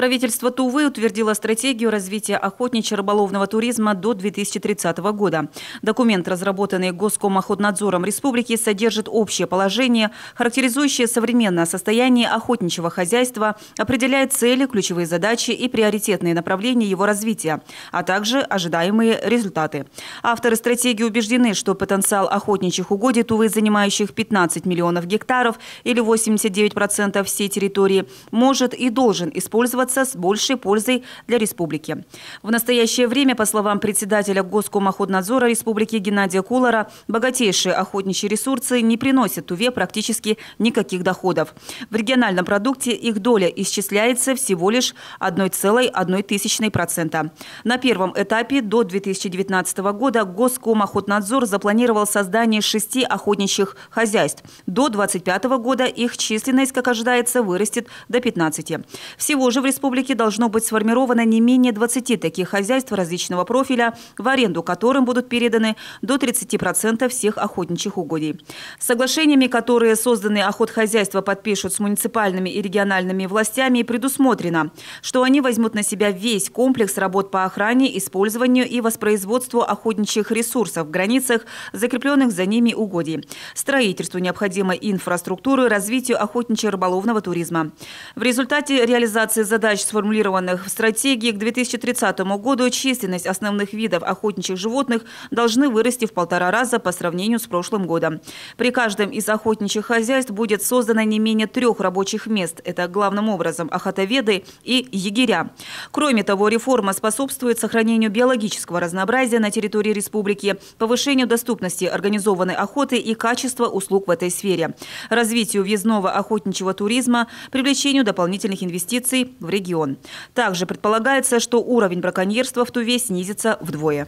Правительство Тувы утвердило стратегию развития охотничьи-рыболовного туризма до 2030 года. Документ, разработанный Госкомохотнадзором республики, содержит общее положение, характеризующее современное состояние охотничьего хозяйства, определяет цели, ключевые задачи и приоритетные направления его развития, а также ожидаемые результаты. Авторы стратегии убеждены, что потенциал охотничьих угодий Тувы, занимающих 15 миллионов гектаров или 89% всей территории, может и должен использоваться реализовываться с большей пользой для республики. В настоящее время, по словам председателя Госкомохотнадзора республики Геннадия Кулара, богатейшие охотничьи ресурсы не приносят Туве практически никаких доходов. В региональном продукте их доля исчисляется всего лишь 1,1%. На первом этапе до 2019 года Госкомохотнадзор запланировал создание шести охотничьих хозяйств. До 2025 года их численность, как ожидается, вырастет до 15. Всего же в республике Республике должно быть сформировано не менее 20 таких хозяйств различного профиля, в аренду которым будут переданы до 30% всех охотничьих угодий. Соглашениями, которые созданные охотхозяйства подпишут с муниципальными и региональными властями, предусмотрено, что они возьмут на себя весь комплекс работ по охране, использованию и воспроизводству охотничьих ресурсов в границах, закрепленных за ними угодий, строительству необходимой инфраструктуры, развитию охотничьего рыболовного туризма. В результате реализации задачи задач, сформулированных в стратегии, к 2030 году численность основных видов охотничьих животных должны вырасти в полтора раза по сравнению с прошлым годом. При каждом из охотничьих хозяйств будет создано не менее трех рабочих мест. Это главным образом охотоведы и егеря. Кроме того, реформа способствует сохранению биологического разнообразия на территории республики, повышению доступности организованной охоты и качества услуг в этой сфере, развитию въездного охотничьего туризма, привлечению дополнительных инвестиций в регион. Также предполагается, что уровень браконьерства в Туве снизится вдвое.